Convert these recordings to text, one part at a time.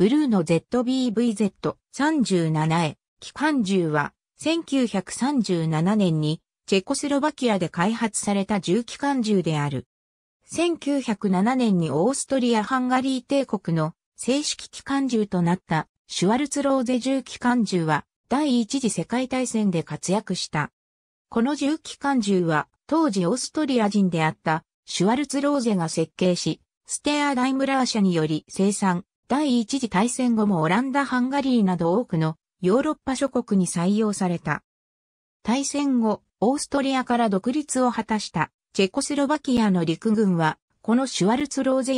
ブルーの ZBVZ37A、機関銃は、1937年に、チェコスロバキアで開発された重機関銃である。1907年にオーストリア・ハンガリー帝国の正式機関銃となったシュワルツローゼ重機関銃は第一次世界大戦で活躍した。この重機関銃は当時オーストリア人であったシュワルツローゼが設計し、ステア・ダイムラー社により生産、第一次大戦後もオランダ・ハンガリーなど多くのヨーロッパ諸国に採用された。大戦後、オーストリアから独立を果たしたチェコスロバキアの陸軍は、このシュワルツローゼ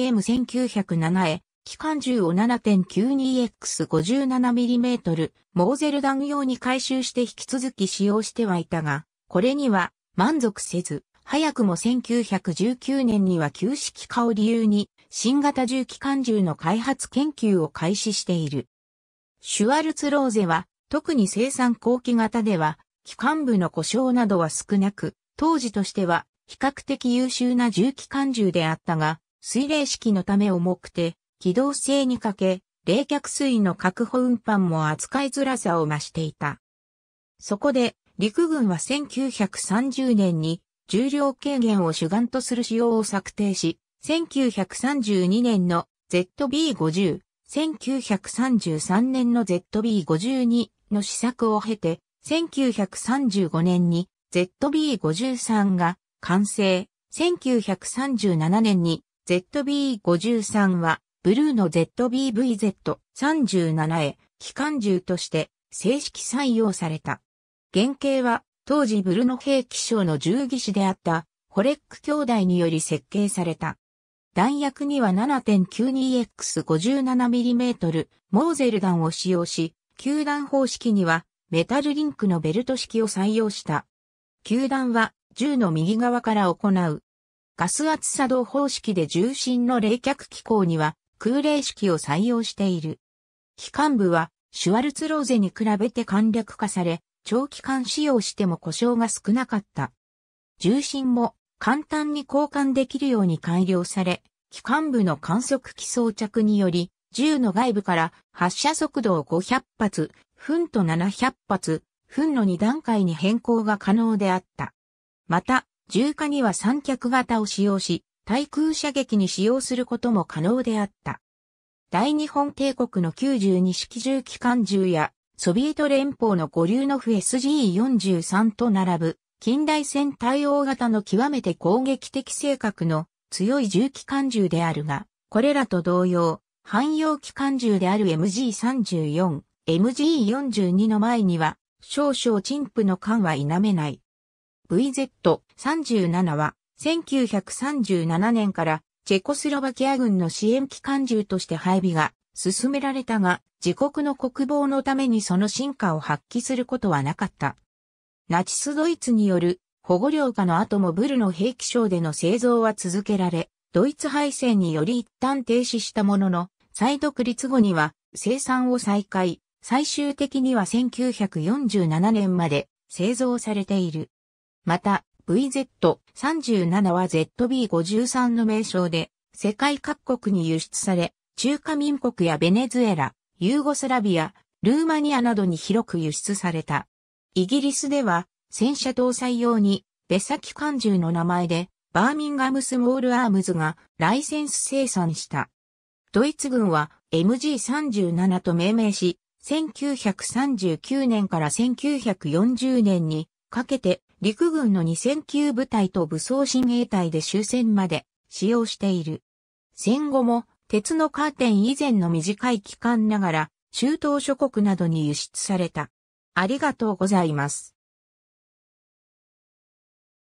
M1907A、機関銃を 7.92X57mm、モーゼル弾用に回収して引き続き使用してはいたが、これには満足せず、早くも1919年には旧式化を理由に新型重機関銃の開発研究を開始している。シュワルツローゼは、特に生産後期型では、機関部の故障などは少なく、当時としては比較的優秀な重機関銃であったが、水冷式のため重くて、機動性に欠け、冷却水の確保運搬も扱いづらさを増していた。そこで、陸軍は1930年に重量軽減を主眼とする仕様を策定し、1932年の ZB50、1933年の ZB52 の試作を経て、1935年に ZB53 が完成。1937年に ZB53 はブルーの z b v z 3 7へ機関銃として正式採用された。原型は当時ブルノ兵器省の銃技師であったホレック兄弟により設計された。弾薬には 7.92X57mm モーゼル弾を使用し、球弾方式にはメタルリンクのベルト式を採用した。球弾は銃の右側から行う。ガス圧作動方式で重心の冷却機構には空冷式を採用している。機関部はシュワルツローゼに比べて簡略化され、長期間使用しても故障が少なかった。重心も簡単に交換できるように改良され、機関部の観測機装着により、銃の外部から発射速度を500発、分と700発、分の2段階に変更が可能であった。また、重火には三脚型を使用し、対空射撃に使用することも可能であった。大日本帝国の92式重機関銃や、ソビエト連邦の五流のフ SG43 と並ぶ近代戦対応型の極めて攻撃的性格の強い重機関銃であるが、これらと同様、汎用機関銃である MG34、MG42 の前には、少々陳腐の感は否めない。VZ37 は、1937年からチェコスロバキア軍の支援機関銃として配備が進められたが、自国の国防のためにその進化を発揮することはなかった。ナチスドイツによる保護領下の後もブルの兵器商での製造は続けられ、ドイツ敗戦により一旦停止したものの、再独立後には生産を再開、最終的には1947年まで製造されている。また、VZ37 は ZB53 の名称で、世界各国に輸出され、中華民国やベネズエラ、ユーゴスラビア、ルーマニアなどに広く輸出された。イギリスでは、戦車搭載用に、別先艦銃の名前で、バーミンガムスモールアームズがライセンス生産した。ドイツ軍は MG37 と命名し、1939年から1940年にかけて陸軍の2000級部隊と武装親衛隊で終戦まで使用している。戦後も鉄のカーテン以前の短い期間ながら中東諸国などに輸出された。ありがとうございます。